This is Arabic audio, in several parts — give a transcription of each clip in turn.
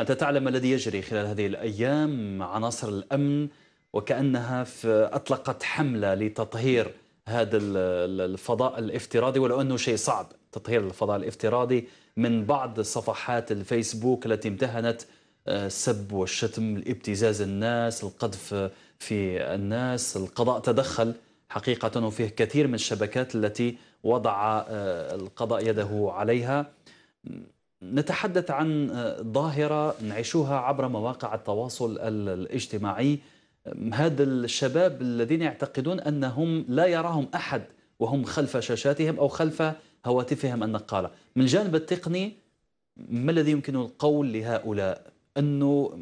أنت تعلم الذي يجري خلال هذه الأيام عناصر الأمن وكأنها أطلقت حملة لتطهير هذا الفضاء الافتراضي ولو أنه شيء صعب تطهير الفضاء الافتراضي من بعض صفحات الفيسبوك التي امتهنت السب آه، والشتم الابتزاز الناس القذف في الناس القضاء تدخل حقيقة وفيه كثير من الشبكات التي وضع آه، القضاء يده عليها نتحدث عن آه، ظاهرة نعيشها عبر مواقع التواصل الاجتماعي هذا الشباب الذين يعتقدون أنهم لا يراهم أحد وهم خلف شاشاتهم أو خلف هواتفهم النقالة من الجانب التقني ما الذي يمكن القول لهؤلاء أنه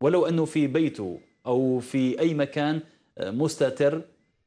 ولو أنه في بيته أو في أي مكان آه، مستتر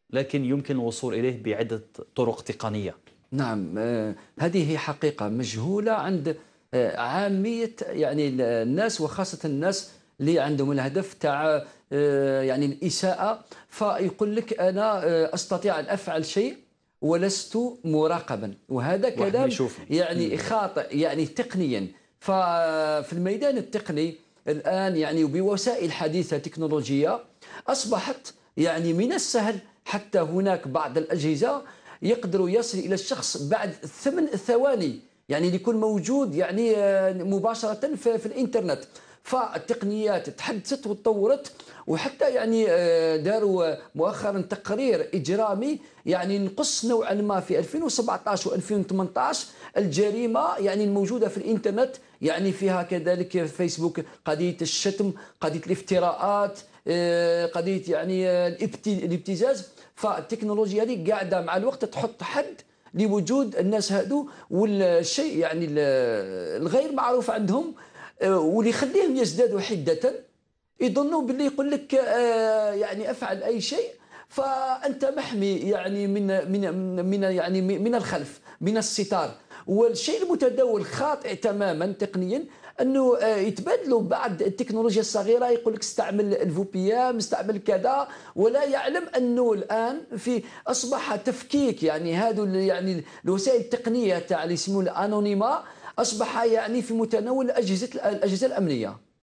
لكن يمكن الوصول إليه بعدة طرق تقنية نعم آه، هذه حقيقة مجهولة عند آه، عامية يعني الناس وخاصة الناس اللي عندهم الهدف تاع آه، يعني الإساءة فيقول لك أنا أستطيع أن أفعل شيء ولست مراقبا وهذا كلام يعني خاطئ يعني تقنيا ففي الميدان التقني الآن يعني بوسائل حديثة تكنولوجية أصبحت يعني من السهل حتى هناك بعض الأجهزة يقدر يصل الى الشخص بعد ثمن ثواني يعني يكون موجود يعني آه، مباشره في الانترنت فالتقنيات تحدثت وتطورت وحتى يعني آه، داروا مؤخرا تقرير اجرامي يعني نقص نوعا ما في 2017 و2018 الجريمه يعني الموجوده في الانترنت يعني فيها كذلك فيسبوك قضيه الشتم قضيه الافتراءات آه، قضيه يعني آه، الابتزاز فالتكنولوجيا هذه قاعده مع الوقت تحط حد لوجود الناس هادو والشيء يعني الغير معروف عندهم آه، واللي يخليهم يزدادوا حده يظنوا باللي يقول لك يعني افعل اي شيء فانت محمي يعني من من من يعني من الخلف من الستار والشيء المتداول خاطئ تماما تقنيا انه آه، يتبادلوا بعض التكنولوجيا الصغيره يقول لك استعمل الفو بي ام استعمل كذا ولا يعلم انه الان في اصبح تفكيك يعني هذو يعني الوسائل التقنيه تاع اللي يسموه الانونيما اصبح يعني في متناول الاجهزه الاجهزه الامنيه